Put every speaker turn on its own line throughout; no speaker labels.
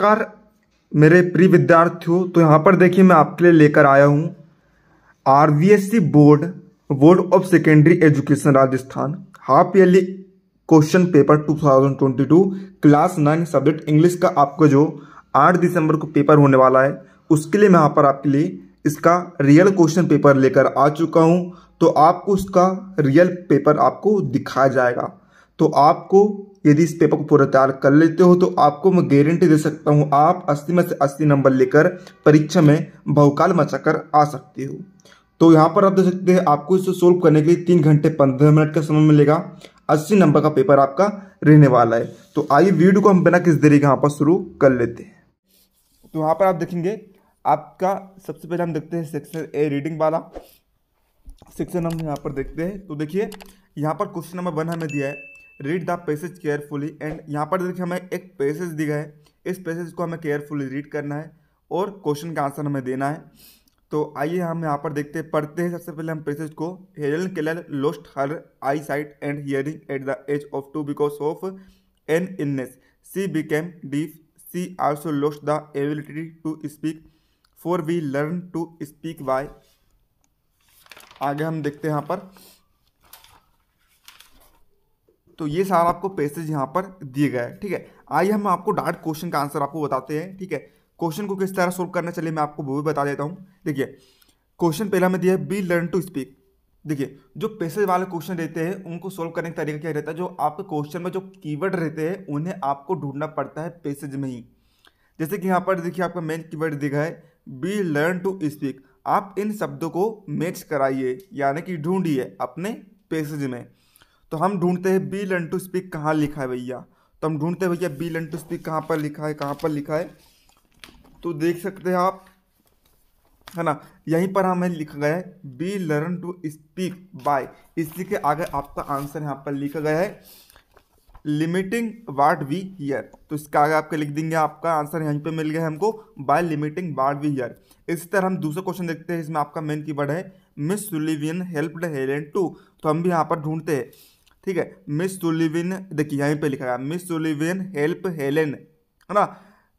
नमस्कार मेरे प्रिय विद्यार्थियों तो यहाँ पर देखिए मैं आपके लिए लेकर आया हूँ R board board of secondary education Rajasthan half yearly question paper 2022 class nine subject English का आपको जो 8 दिसंबर को पेपर होने वाला है उसके लिए मैं यहाँ पर आपके लिए इसका रियल क्वेश्चन पेपर लेकर आ चुका हूँ तो आपको उसका रियल पेपर आपको दिखाया जाएगा तो आपको यदि इस पेपर को पूरा तैयार कर लेते हो तो आपको मैं गारंटी दे सकता हूँ आप 80 में से 80 नंबर लेकर परीक्षा में बहुकाल मचाकर आ सकते हो तो यहाँ पर आप देख सकते हैं आपको इसे सोल्व करने के लिए तीन घंटे पंद्रह मिनट का समय मिलेगा अस्सी नंबर का पेपर आपका रहने वाला है तो आइए वीडियो को हम बिना किस देरी के यहाँ पर शुरू कर लेते हैं तो यहाँ पर आप देखेंगे आपका सबसे पहले हम देखते हैं सेक्शन ए रीडिंग वाला सेक्शन हम यहाँ पर देखते हैं तो देखिए यहाँ पर क्वेश्चन नंबर वन हमें दिया है read the passage carefully and यहाँ पर देखिए हमें एक पैसेज दिखा है इस पैसेज को हमें केयरफुली रीड करना है और क्वेश्चन का आंसर हमें देना है तो आइए हम यहाँ पर देखते हैं पढ़ते हैं सबसे पहले हम पैसेज को Helen Keller lost her eyesight and hearing at the age of two because of an illness she became deaf she also lost the ability to speak for we learn to speak by आगे हम देखते हैं यहाँ पर तो ये सारा आपको पैसेज यहाँ पर दिए गए ठीक है आइए हम आपको डायरेक्ट क्वेश्चन का आंसर आपको बताते हैं ठीक है क्वेश्चन को किस तरह सोल्व करना चलिए मैं आपको वो भी बता देता हूँ देखिए क्वेश्चन पहला में दिया है बी लर्न टू स्पीक देखिए जो पैसेज वाले क्वेश्चन रहते हैं उनको सोल्व करने का तरीका क्या रहता है जो आपके क्वेश्चन में जो कीवर्ड रहते हैं उन्हें आपको ढूंढना पड़ता है पैसेज में ही जैसे कि यहाँ पर देखिए आपका मेन कीवर्ड दिखा है बी लर्न टू स्पीक आप इन शब्दों को मैच कराइए यानी कि ढूंढिए अपने पैसेज में तो हम ढूंढते हैं बी लर्न टू स्पीक कहाँ लिखा है भैया तो हम ढूंढते हैं भैया बी लर्न टू स्पीक कहाँ पर लिखा है कहाँ पर लिखा है तो देख सकते हैं आप है ना यहीं पर हमें लिखा गया है be learn to speak by इसी के आगे आपका आंसर यहाँ पर लिखा गया है लिमिटिंग वाट वी हियर तो इसका आगे आपके लिख देंगे आपका आंसर यहीं पे मिल गया है हमको by limiting what we hear इसी तरह हम दूसरा क्वेश्चन देखते हैं इसमें आपका मेन की है Miss Sullivan help Helen to तो हम भी यहाँ पर ढूंढते हैं ठीक है मिस सुलिविन देखिए यहीं पे लिखा है मिस सुलिविन हेल्प हेलेन है ना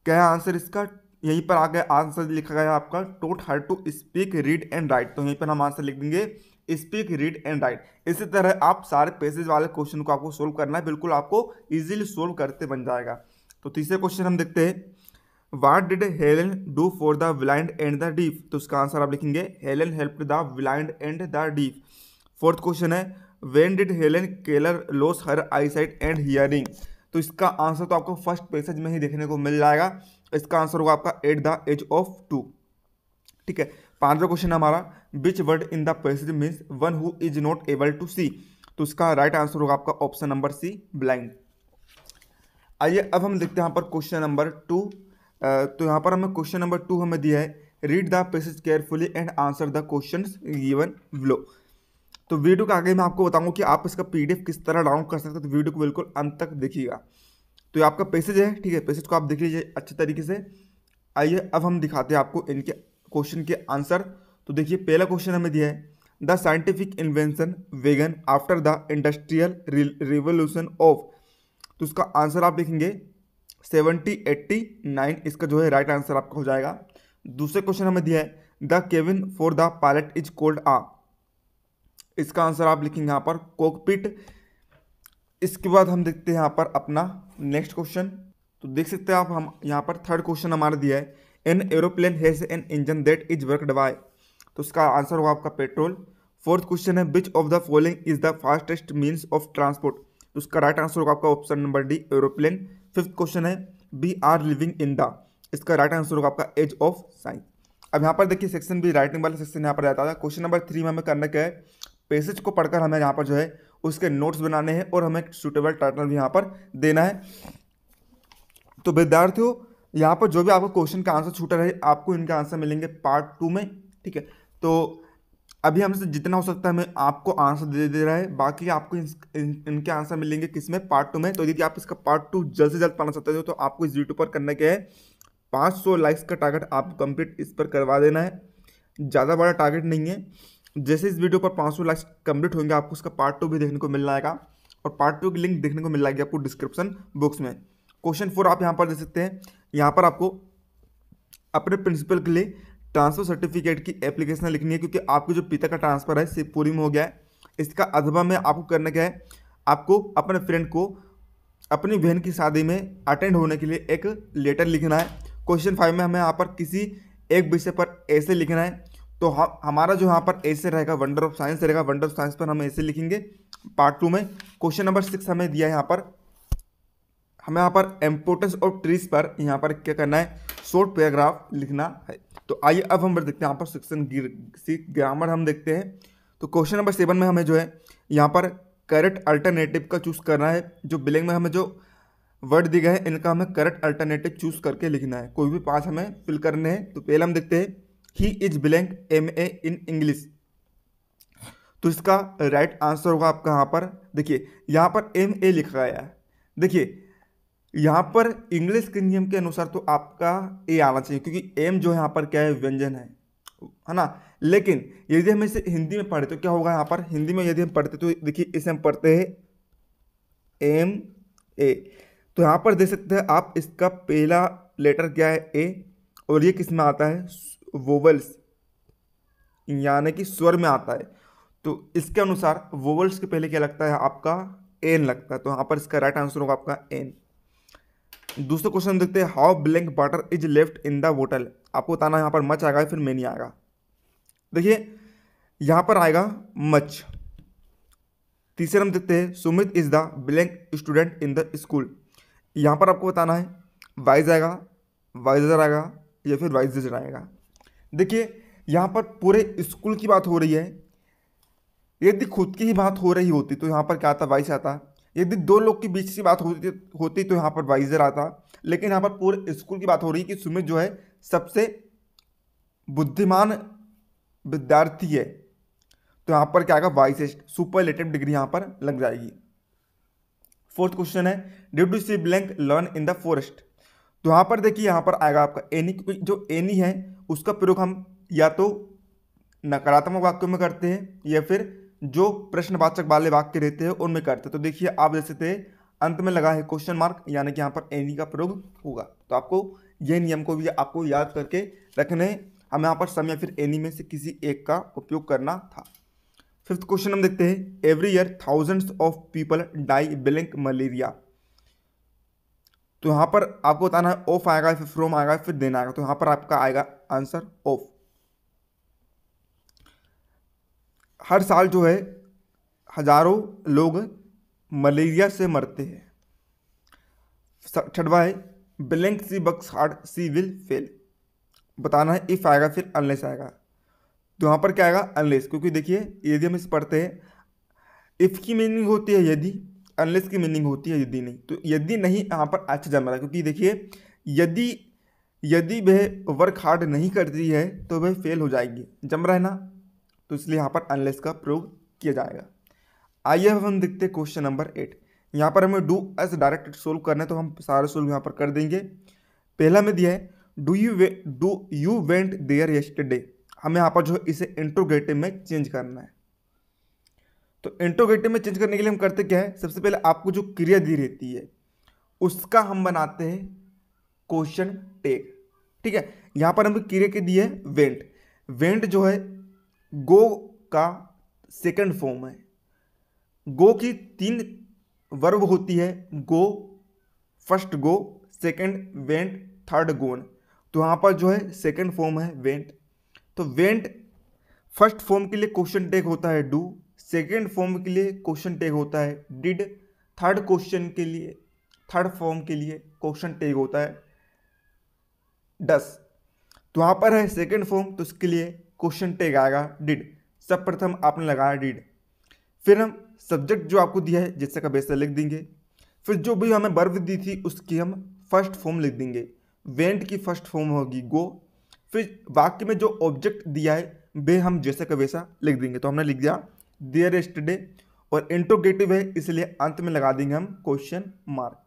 क्या है आंसर इसका यहीं पर आ गया आंसर लिखा गया आपका taught her to speak read and write तो यहीं पर हम आंसर लिख देंगे स्पीक रीड एंड राइट इसी तरह आप सारे पेजेज वाले क्वेश्चन को आपको सोल्व करना है बिल्कुल आपको ईजिली सोल्व करते बन जाएगा तो तीसरे क्वेश्चन हम देखते हैं what did Helen do for the blind and the deaf तो उसका आंसर आप लिखेंगे Helen help the blind and the deaf fourth question है when did Helen Keller lose her eyesight and hearing तो इसका आंसर तो आपको first passage में ही देखने को मिल जाएगा इसका आंसर होगा आपका at the age of two ठीक है पांचवा क्वेश्चन हमारा which word in the passage means one who is not able to see तो इसका राइट आंसर होगा आपका ऑप्शन नंबर सी ब्लाइंड आइए अब हम देखते हैं यहाँ पर क्वेश्चन नंबर टू तो यहाँ पर हमें क्वेश्चन नंबर टू हमें दिया है read the passage carefully and answer the question given below तो वीडियो के आगे मैं आपको बताऊंगा कि आप इसका पीडीएफ किस तरह डाउनलोड कर सकते हो तो वीडियो को बिल्कुल अंत तक देखिएगा तो ये आपका पैसेज है ठीक है पैसेज को आप देख लीजिए अच्छे तरीके से आइए अब हम दिखाते हैं आपको इनके क्वेश्चन के आंसर तो देखिए पहला क्वेश्चन हमें दिया है the scientific invention began after the industrial revolution of तो उसका आंसर आप देखेंगे सेवेंटी एट्टी नाइन इसका जो है राइट आंसर आपका हो जाएगा दूसरे क्वेश्चन हमें दिया है the cabin for the pilot is called a इसका आंसर आप लिखेंगे यहाँ पर कोकपिट इसके बाद हम देखते हैं यहाँ पर अपना नेक्स्ट क्वेश्चन तो देख सकते हैं आप हम यहाँ पर थर्ड क्वेश्चन हमारा दिया है an aeroplane has an engine that is worked by तो इसका आंसर होगा आपका पेट्रोल फोर्थ क्वेश्चन है which of the following is the fastest means of transport तो उसका राइट आंसर होगा आपका option number D aeroplane fifth question है we are living in the इसका राइट आंसर होगा आपका एज ऑफ साइंस अब यहाँ पर देखिए सेक्शन भी राइटिंग वाला सेक्शन यहाँ पर रहता था क्वेश्चन नंबर थ्री में हमें करना क्या है पैसेज को पढ़कर हमें यहाँ पर जो है उसके नोट्स बनाने हैं और हमें सुटेबल टाइटल भी यहाँ पर देना है तो विद्यार्थियों यहाँ पर जो भी आपको क्वेश्चन का आंसर छूटा रहे आपको इनके आंसर मिलेंगे पार्ट टू में ठीक है तो अभी हमसे जितना हो सकता है हमें आपको आंसर दे दे रहा है बाकी आपको इन, इन, इनके आंसर मिलेंगे किस में पार्ट टू में तो यदि आप इसका पार्ट टू जल्द से जल्द पाना चाहते हो तो आपको इस यूट्यूब पर करने के है पाँच लाइक्स का टारगेट आपको कंप्लीट इस पर करवा देना है ज़्यादा बड़ा टारगेट नहीं है जैसे इस वीडियो पर पाँच सौ लाइक्स कम्प्लीट होंगे आपको उसका पार्ट टू भी देखने को मिल जाएगा और पार्ट टू की लिंक देखने को मिल जाएगी आपको डिस्क्रिप्शन बॉक्स में क्वेश्चन फोर आप यहाँ पर देख सकते हैं यहाँ पर आपको अपने प्रिंसिपल के लिए ट्रांसफर सर्टिफिकेट की एप्लीकेशन लिखनी है क्योंकि आपके जो पिता का ट्रांसफर है शिवपुरी में हो गया है इसका अदबा में आपको करना क्या है आपको अपने फ्रेंड को अपनी बहन की शादी में अटेंड होने के लिए एक लेटर लिखना है क्वेश्चन फाइव में हमें यहाँ पर किसी एक विषय पर ऐसे लिखना है तो हम हमारा जो यहाँ पर ऐसे रहेगा वंडर ऑफ साइंस रहेगा वंडर ऑफ साइंस पर हम ऐसे लिखेंगे पार्ट टू में क्वेश्चन नंबर सिक्स हमें दिया है यहाँ पर हमें यहाँ पर इम्पोर्टेंस ऑफ ट्रीज पर यहाँ पर क्या करना है शॉर्ट पैराग्राफ लिखना है तो आइए अब हम देखते हैं यहाँ पर सेक्शन ग्रामर हम देखते हैं तो क्वेश्चन नंबर सेवन में हमें जो है यहाँ पर करेक्ट अल्टरनेटिव का चूज़ करना है जो बिलिंग में हमें जो वर्ड दिए गए हैं इनका हमें करेक्ट अल्टरनेटिव चूज़ करके लिखना है कोई भी पास हमें फिल करने हैं तो पहले हम देखते हैं he is blank M A in English तो इसका राइट आंसर होगा आपका यहाँ पर देखिए यहाँ पर एम ए लिखा गया है देखिए यहाँ पर इंग्लिश के नियम के अनुसार तो आपका ए आना चाहिए क्योंकि एम जो यहाँ पर क्या है व्यंजन है है ना लेकिन यदि हम इसे हिंदी में पढ़े तो क्या होगा यहाँ पर हिंदी में यदि हम पढ़ते तो देखिए इसे हम पढ़ते हैं एम ए तो यहाँ पर देख सकते हैं आप इसका पहला लेटर क्या है ए और ये किस में आता है वोवल्स यानी कि स्वर में आता है तो इसके अनुसार वोवल्स के पहले क्या लगता है आपका एन लगता है तो यहाँ पर इसका राइट आंसर होगा आपका एन दूसरा क्वेश्चन देखते हैं how blank water is left in the bottle आपको बताना यहाँ पर मच आएगा फिर मैं नहीं आएगा देखिए यहाँ पर आएगा मच तीसरे हम देखते हैं Sumit is the blank student in the school यहाँ पर आपको बताना है वाइज आएगा वाइजर आएगा या फिर वाइजर आएगा देखिए यहाँ पर पूरे स्कूल की बात हो रही है यदि खुद की ही बात हो रही होती तो यहाँ पर क्या आता वाइस आता यदि दो लोग के बीच की बात होती होती तो यहाँ पर वाइजर आता लेकिन यहाँ पर पूरे स्कूल की बात हो रही है कि सुमित जो है सबसे बुद्धिमान विद्यार्थी है तो यहाँ पर क्या आएगा सुपर लेटेड डिग्री यहाँ पर लग जाएगी फोर्थ क्वेश्चन है due to she blank learn in the forest तो यहाँ पर देखिए यहाँ पर आएगा आपका एनी क्योंकि जो एनी है उसका प्रयोग हम या तो नकारात्मक वाक्यों में करते हैं या फिर जो प्रश्नवाचक वाले वाक्य रहते हैं उनमें करते हैं तो देखिए आप जैसे थे अंत में लगा है क्वेश्चन मार्क यानी कि यहाँ पर एनी का प्रयोग होगा तो आपको ये नियम को भी आपको याद करके रखने हमें यहाँ पर समय या फिर एनी में से किसी एक का उपयोग करना था फिफ्थ क्वेश्चन हम देखते हैं every year thousands of people die blank malaria तो यहाँ पर आपको बताना है ऑफ आएगा फिर फ्रोम आएगा फिर देना आएगा तो यहाँ पर आपका आएगा आंसर ऑफ हर साल जो है हजारों लोग मलेरिया से मरते हैं छठवा है blank she bucks hard she will fail बताना है इफ आएगा फिर अनलेस आएगा तो यहाँ पर क्या आएगा अनलेस क्योंकि देखिए यदि हम इस पढ़ते हैं इफ़ की मीनिंग होती है यदि अनलेस की मीनिंग होती है यदि नहीं तो यदि नहीं यहाँ पर अच्छा जम रहा है क्योंकि देखिए यदि यदि वह वर्क हार्ड नहीं करती है तो वह फेल हो जाएगी जम रहा है ना तो इसलिए यहाँ पर अनलेस का प्रयोग किया जाएगा आइए अब हम देखते हैं क्वेश्चन नंबर एट यहाँ पर हमें डू एस डायरेक्ट सोल्व करना है तो हम सारे सोल्व यहाँ पर कर देंगे पहला में दिया है do you do you went there yesterday हमें यहाँ पर जो है इसे इंट्रोगेटिव में चेंज करना है तो इंट्रोगेटिव में चेंज करने के लिए हम करते क्या है सबसे पहले आपको जो क्रिया दी रहती है उसका हम बनाते हैं क्वेश्चन टेक ठीक है यहाँ पर हम क्रिया के दी है वेंट वेंट जो है गो का सेकंड फॉर्म है गो की तीन वर्ब होती है go first go second went third gone तो यहाँ पर जो है सेकंड फॉर्म है वेंट तो वेंट फर्स्ट फॉर्म के लिए क्वेश्चन टेक होता है डू सेकेंड फॉर्म के लिए क्वेश्चन टैग होता है डिड थर्ड क्वेश्चन के लिए थर्ड फॉर्म के लिए क्वेश्चन टैग होता है डस तो वहाँ पर है सेकेंड फॉर्म तो उसके लिए क्वेश्चन टैग आएगा डिड सब प्रथम आपने लगाया डिड फिर हम सब्जेक्ट जो आपको दिया है जैसे का बेसर लिख देंगे फिर जो भी हमें बर्व दी थी उसकी हम फर्स्ट फॉर्म लिख देंगे वेंट की फर्स्ट फॉर्म होगी गो फिर वाक्य में जो ऑब्जेक्ट दिया है वे हम जैसे का वैसा लिख देंगे तो हमने लिख दिया दियर एस्टडे और इंट्रोगेटिव है इसलिए अंत में लगा देंगे हम क्वेश्चन मार्क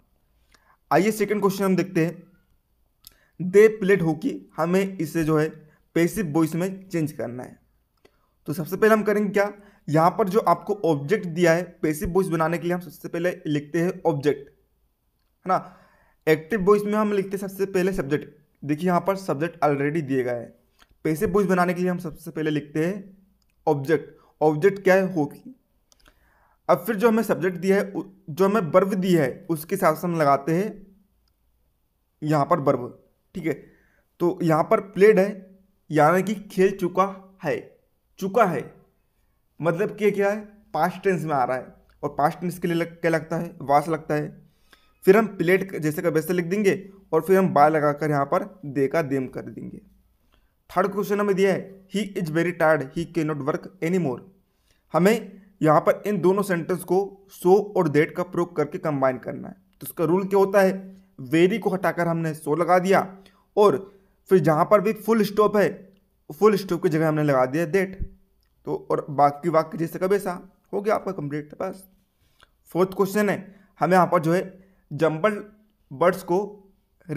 आइए सेकंड क्वेश्चन हम देखते हैं दे प्लेट हॉकी हमें इसे जो है पेसिव बॉइस में चेंज करना है तो सबसे पहले हम करेंगे क्या यहाँ पर जो आपको ऑब्जेक्ट दिया है पेसिव बॉइस बनाने के लिए हम सबसे पहले लिखते हैं ऑब्जेक्ट है ना एक्टिव बॉइस में हम लिखते हैं सबसे पहले सब्जेक्ट देखिए यहाँ पर सब्जेक्ट ऑलरेडी दिए गए हैं पेसिव बॉइस बनाने के लिए हम सबसे पहले लिखते हैं ऑब्जेक्ट ऑब्जेक्ट क्या है होगी अब फिर जो हमें सब्जेक्ट दिया है जो हमें बर्व दिया है उसके हिसाब से हम लगाते हैं यहाँ पर बर्व ठीक है तो यहाँ पर प्लेड है यानी कि खेल चुका है चुका है मतलब कि क्या है पास्ट टेंस में आ रहा है और पास्ट टेंस के लिए लग, क्या लगता है वास लगता है फिर हम प्लेट जैसे का वैसे लिख देंगे और फिर हम बाय लगाकर यहाँ पर दे का देम कर देंगे थर्ड क्वेश्चन हमें दिया है he is very tired he can not work any more हमें यहाँ पर इन दोनों सेंटेंस को सो और देट का प्रयोग करके कंबाइन करना है तो इसका रूल क्या होता है वेरी को हटाकर हमने सो लगा दिया और फिर जहाँ पर भी फुल स्टॉप है फुल स्टॉप की जगह हमने लगा दिया देट तो और बाकी वाक्य जैसे का हो गया आपका कंप्लीट बस फोर्थ क्वेश्चन है हमें यहाँ पर जो है जम्बल वर्ड्स को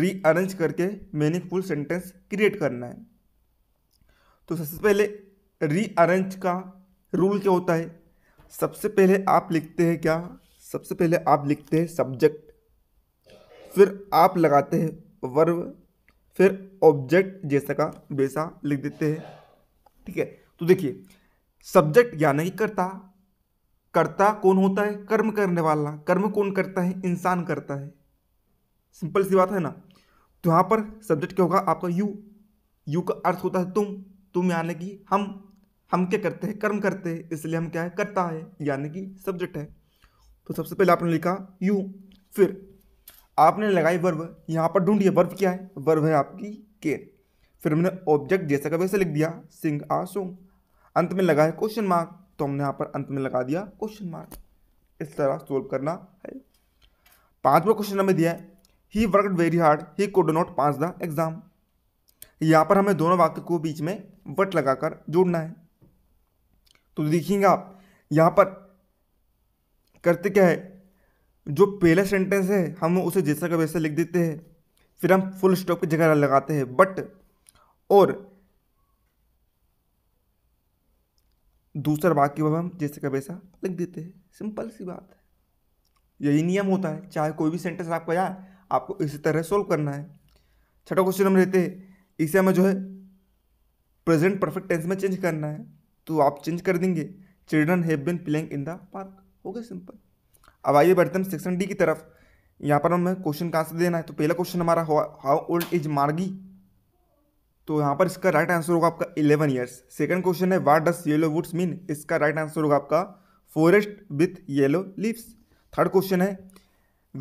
रीअरेंज करके मीनिंगफुल सेंटेंस क्रिएट करना है तो सबसे पहले रीअरेंज का रूल क्या होता है सबसे पहले आप लिखते हैं क्या सबसे पहले आप लिखते हैं सब्जेक्ट फिर आप लगाते हैं वर्व फिर ऑब्जेक्ट जैसा का वैसा लिख देते हैं ठीक है तो देखिए सब्जेक्ट यानी कि करता करता कौन होता है कर्म करने वाला कर्म कौन करता है इंसान करता है सिंपल सी बात है ना तो यहाँ पर सब्जेक्ट क्या होगा आपका यू यू का अर्थ होता है तुम तुम यानी कि हम हम क्या करते हैं कर्म करते हैं इसलिए हम क्या है करता है यानी कि सब्जेक्ट है तो सबसे पहले आपने लिखा यू फिर आपने लगाई वर्ब यहाँ पर ढूंढिए वर्ब क्या है वर्ब है आपकी के फिर हमने ऑब्जेक्ट जैसा का वैसे लिख दिया सिंग आ सोंग अंत में लगा है क्वेश्चन मार्क तो हमने यहाँ पर अंत में लगा दिया क्वेश्चन मार्क इस तरह सोल्व करना है पाँचवा क्वेश्चन हमें दिया है he work very hard he could not pass the exam यहाँ पर हमें दोनों वाक्य को बीच में वट लगाकर जोड़ना है तो देखिएगा आप यहाँ पर करते क्या है जो पहला सेंटेंस है हम उसे जैसा का वैसा लिख देते हैं फिर हम फुल स्टॉप की जगह लगाते हैं बट और दूसरा वाक्य हम जैसे का वैसा लिख देते हैं सिंपल सी बात है यही नियम होता है चाहे कोई भी सेंटेंस आपका आए आपको इसी तरह सोल्व करना है छठा क्वेश्चन हम लेते हैं इसे हमें जो है प्रेजेंट परफेक्ट टेंस में चेंज करना है तो आप चेंज कर देंगे children have been playing in the park हो गया सिंपल अब आइए बढ़ते हैं सेक्शन डी की तरफ यहाँ पर हमें क्वेश्चन कहाँ से देना है तो पहला क्वेश्चन हमारा हाउ ओल्ड इज मार्गी तो यहाँ पर इसका राइट आंसर होगा आपका इलेवन ईयर्स सेकेंड क्वेश्चन है what does yellow woods mean इसका राइट आंसर होगा आपका forest with yellow leaves third question है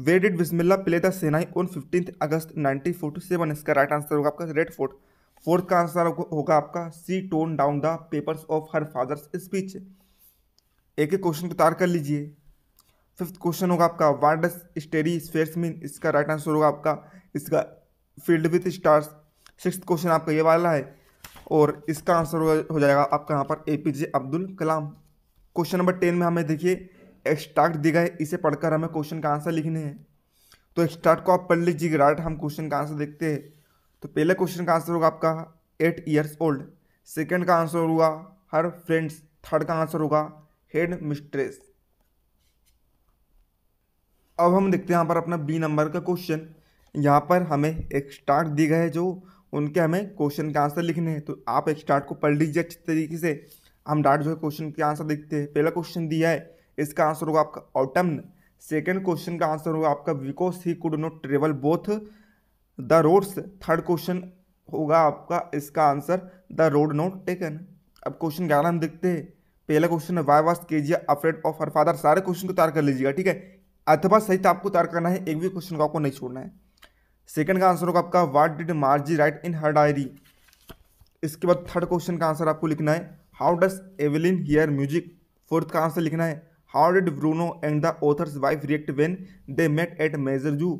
why did Bismillah play the shehnai on fifteenth August nineteen forty seven इसका राइट आंसर होगा आपका रेड फोर्ट फोर्थ का answer होगा आपका she tore down the papers of her father's speech एक एक question को तार कर लीजिए फिफ्थ क्वेश्चन होगा आपका वार्डस स्टेरी स्पेयर्स मीन इसका राइट आंसर होगा आपका इसका filled with stars six question आपका ये वाला है और इसका आंसर हो जाएगा आपका यहाँ पर A P J Abdul Kalam question number ten में हमें देखिए एक्स्ट्रैक्ट दी है इसे पढ़कर हमें क्वेश्चन का आंसर लिखने हैं तो एक्स्ट्रैक्ट को आप पढ़ लीजिए राइट हम क्वेश्चन का आंसर देखते हैं तो पहले क्वेश्चन का आंसर होगा आपका एट ईयर्स ओल्ड सेकेंड का आंसर होगा हर फ्रेंड्स थर्ड का आंसर होगा हेड मिस्ट्रेस अब हम देखते हैं यहाँ पर अपना बी नंबर का क्वेश्चन यहाँ पर हमें स्टार्ट दिए गए जो उनके हमें क्वेश्चन के आंसर लिखने हैं तो आप एक्सट्रैक्ट को पढ़ लीजिए अच्छे तरीके से हम डाट जो है क्वेश्चन के आंसर देखते हैं पहला क्वेश्चन दिया है इसका आंसर होगा आपका ऑटम सेकेंड क्वेश्चन का आंसर होगा आपका because he could not travel both the roads third question होगा आपका इसका answer the road not taken अब क्वेश्चन ग्यारह हम देखते हैं पहला क्वेश्चन है why was K G afraid of her father सारे क्वेश्चन को तैयार कर लीजिएगा ठीक है अथवा सहित तो आपको तैयार करना है एक भी क्वेश्चन को आपको नहीं छोड़ना है सेकंड का आंसर होगा आपका what did Margie write in her diary इसके बाद थर्ड क्वेश्चन का आंसर आपको लिखना है how does Evelyn hear music fourth का आंसर लिखना है how did Bruno and the author's wife react when they met at major zoo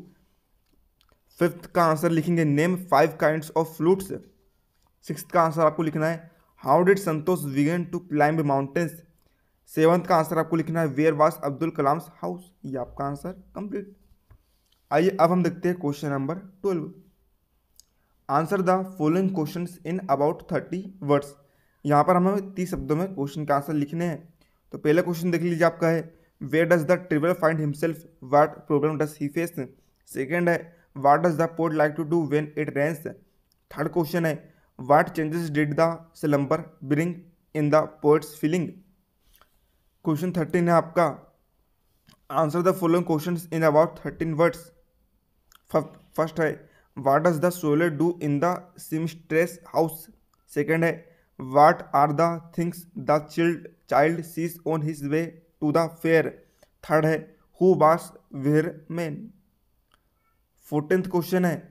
fifth का आंसर लिखेंगे name five kind of flutes six का आंसर आपको लिखना है हाउ डिड संतोष विगन टू क्लाइंब माउंटेन्स सेवंथ का आंसर आपको लिखना है वेयर वास अब्दुल कलाम्स हाउस ये आपका आंसर कंप्लीट आइए अब हम देखते हैं question number twelve answer the following question in about thirty words यहाँ पर हमें तीस शब्दों में क्वेश्चन का आंसर लिखने हैं तो पहला क्वेश्चन देख लीजिए आपका है where does the traveller find himself what problem does he face second है what does the poet like to do when it rains third question है what changes did the slumber bring in the poet's feeling question thirteen है आपका answer the following question in about thirteen words first है what does the sailor do in the seamstress house second है what are the things the child child sees on his way to the fair third है who was where man fourteenth question है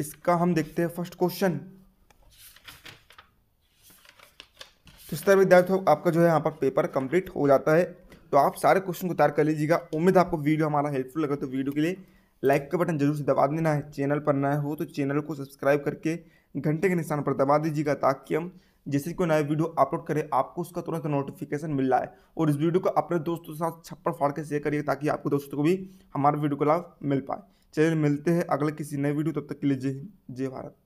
इसका हम देखते हैं first question तो इस तरह विद्यार्थियों आपका जो है यहाँ पर पेपर कंप्लीट हो जाता है तो आप सारे क्वेश्चन को तैयार कर लीजिएगा उम्मीद आपको वीडियो हमारा हेल्पफुल लगा तो वीडियो के लिए लाइक का बटन जरूर से दबा देना है चैनल पर नए हो तो चैनल को सब्सक्राइब करके घंटे के निशान पर दबा दीजिएगा ताकि हम जैसे कोई नया वीडियो अपलोड करे आपको उसका तुरंत नोटिफिकेशन मिल रहा है और इस वीडियो को अपने दोस्तों के साथ छप्पड़ फाड़ के शेयर करिए ताकि आपके दोस्तों को भी हमारे वीडियो का लाभ मिल पाए चलिए मिलते हैं अगले किसी नए वीडियो तब तक के लिए जय जय भारत